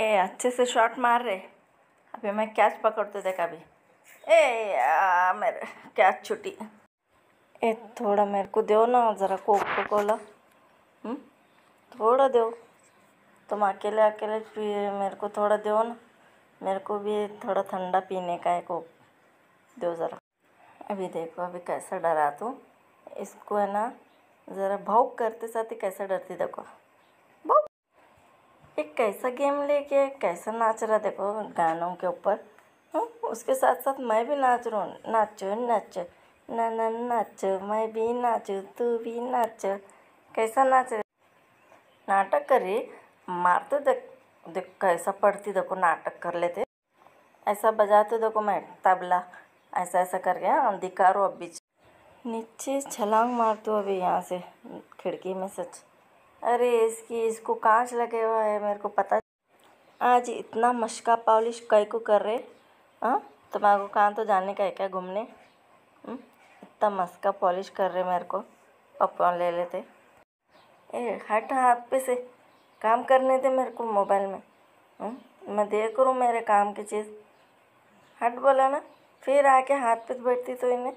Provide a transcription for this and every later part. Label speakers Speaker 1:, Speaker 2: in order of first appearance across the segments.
Speaker 1: ए अच्छे से शॉट मार रहे अभी मैं कैच पकड़ते देखा अभी ए मेरे कैच छुट्टी ए थोड़ा मेरे को दो ना ज़रा को कोला हम्म, थोड़ा दो तुम अकेले अकेले मेरे को थोड़ा दो ना मेरे को भी थोड़ा ठंडा पीने का है कोक दो ज़रा अभी देखो अभी कैसा डरा तू इसको है ना ज़रा भाव करते साथ ही कैसा डरती देखो एक कैसा गेम लेके कैसा नाच रहा देखो गानों के ऊपर हाँ, उसके साथ साथ मैं भी नाच रहा हूँ नाचो नाच न ना नाच मैं भी नाच तू भी नाच कैसा नाच रहे नाटक करे मारते तो देख देख कैसा पढ़ती देखो नाटक कर लेते ऐसा बजाते देखो मैं तबला ऐसा ऐसा करके दिखा रहा अब अभी नीचे छलांग मारते हो अभी यहाँ से खिड़की में सच अरे इसकी इसको कांच लगे हुआ है मेरे को पता आज इतना मशका पॉलिश कई को कर रहे हाँ तुम्हारे को कहाँ तो जाने का है क्या घूमने हम्म? इतना मशका पॉलिश कर रहे मेरे को पप्पा ले लेते ए हट हाथ पे से काम करने थे मेरे को मोबाइल में हुँ? हम्म? मैं देख रूँ मेरे काम की चीज़ हट बोला ना फिर आके हाथ पे बैठती तो इन्हें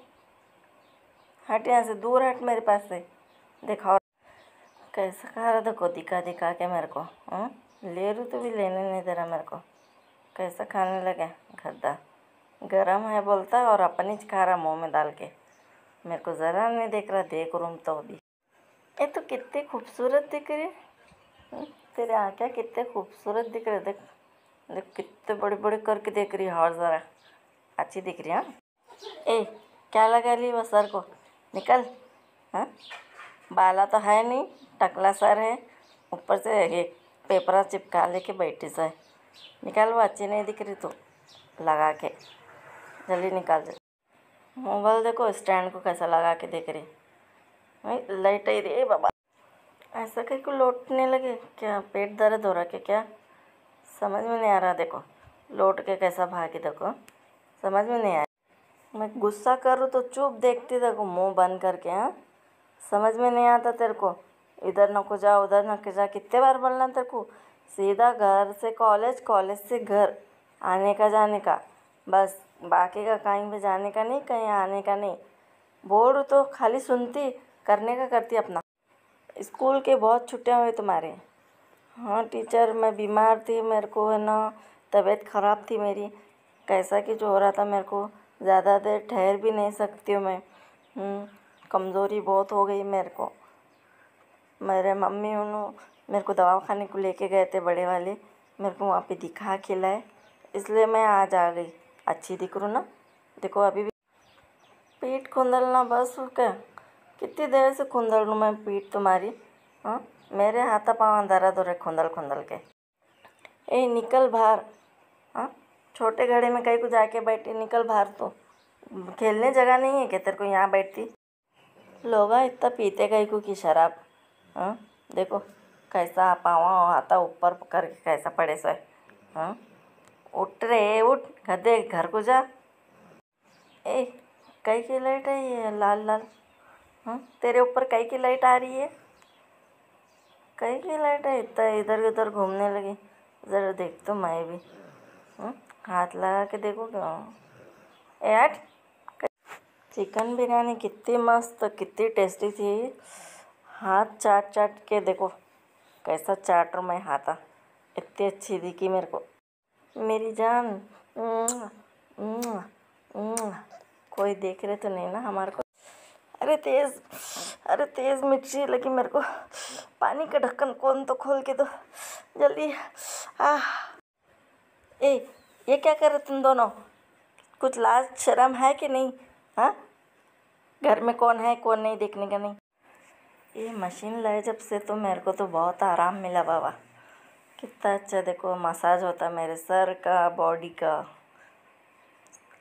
Speaker 1: हट यहाँ से दूर हट मेरे पास से दिखाओ कैसा खा रहा देखो दिखा दिखा के मेरे को हाँ ले रू तो भी लेने नहीं दे रहा मेरे को कैसा खाने लगे गद्दा गरम है बोलता और अपन ही खा रहा मुँह में डाल के मेरे को ज़रा नहीं देख रहा देख रूम तो भी ये तो कितनी खूबसूरत दिख रही हाँ? तेरे आँखें कितने खूबसूरत दिख रहे देख देख कितने बड़े बड़े करके देख रही और ज़रा अच्छी दिख रही हाँ ए क्या लगा ली वो सर को निकल हाँ बाला तो है नहीं टकला सर है ऊपर से एक पेपरा चिपका लेके बैठी सर निकाल वो अच्छी नहीं दिख रही तो लगा के जल्दी निकाल दे मोबाइल देखो स्टैंड को कैसा लगा के देख रही भाई लाइट आई रही बाबा ऐसा करके को लौटने लगे क्या पेट दर्द हो रहा क्या क्या समझ में नहीं आ रहा देखो लौट के कैसा भागे देखो समझ में नहीं आ रहा मैं गुस्सा करूँ तो चुप देखती देखो मुंह बंद करके हाँ समझ में नहीं आता तेरे को इधर न को जा उधर न को जा कितने बार बोलना तेरे को सीधा घर से कॉलेज कॉलेज से घर आने का जाने का बस बाकी का कहीं भी जाने का नहीं कहीं आने का नहीं बोर्ड तो खाली सुनती करने का करती अपना स्कूल के बहुत छुट्टियाँ हुई तुम्हारे हाँ टीचर मैं बीमार थी मेरे को है ना तबीयत ख़राब थी मेरी कैसा कि जो हो रहा था मेरे को ज़्यादा देर ठहर भी नहीं सकती हूँ मैं हम्म, कमज़ोरी बहुत हो गई मेरे को मेरे मम्मी मेरे को दवा खाने को लेके गए थे बड़े वाले मेरे को वहाँ पे दिखा खिलाए इसलिए मैं आज आ गई अच्छी दिख रू ना देखो अभी भी पीठ खुंदलना बस क्या कितनी देर से खुंदल लूँ मैं पीठ तुम्हारी हाँ मेरे हाथा पाँव दरा दो तो रहे खुंदल खुंदल के ए निकल बाहर हाँ छोटे घड़े में कहीं को जाके बैठी निकल बाहर तो खेलने जगह नहीं है क्या तेरे को यहाँ बैठती लोग इतना पीते कहीं को कि शराब हाँ देखो कैसा पाँव आता ऊपर पकड़ के कैसा पड़े सो हाँ उठ रे उठ गधे घर को जा ए कई की लाइट है ये लाल लाल हाँ तेरे ऊपर कई की लाइट आ रही है कई की लाइट है इतना इधर उधर घूमने लगी ज़रा देख तो मैं भी हाँ हाथ लगा के देखो क्यों ए हट चिकन बिरयानी कितनी मस्त कितनी टेस्टी थी हाथ चाट चाट के देखो कैसा चाट रहा मैं हाथा इतनी अच्छी दिखी मेरे को मेरी जान कोई देख रहे तो नहीं ना हमारे को अरे तेज़ अरे तेज़ मिर्ची लगी मेरे को पानी का ढक्कन कौन तो खोल के दो जल्दी आ ए ये क्या कर रहे तुम दोनों कुछ लाज शर्म है कि नहीं हाँ घर में कौन है कौन नहीं देखने का नहीं ये मशीन लाए जब से तो मेरे को तो बहुत आराम मिला बाबा कितना अच्छा देखो मसाज होता मेरे सर का बॉडी का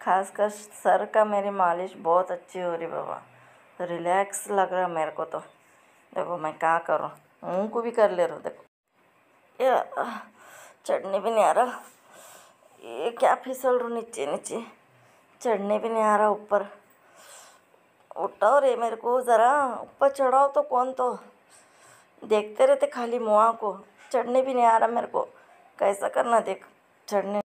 Speaker 1: खासकर सर का मेरी मालिश बहुत अच्छी हो रही बाबा रिलैक्स लग रहा मेरे को तो देखो मैं क्या करूँ मुँह को भी कर ले रहा हूँ देखो चढ़ने भी नहीं आ रहा ये क्या फिसल रहा नीचे नीचे चढ़ने भी नहीं आ रहा ऊपर उठाओ रे मेरे को ज़रा ऊपर चढ़ाओ तो कौन तो देखते रहते खाली मुआ को चढ़ने भी नहीं आ रहा मेरे को कैसा करना देख चढ़ने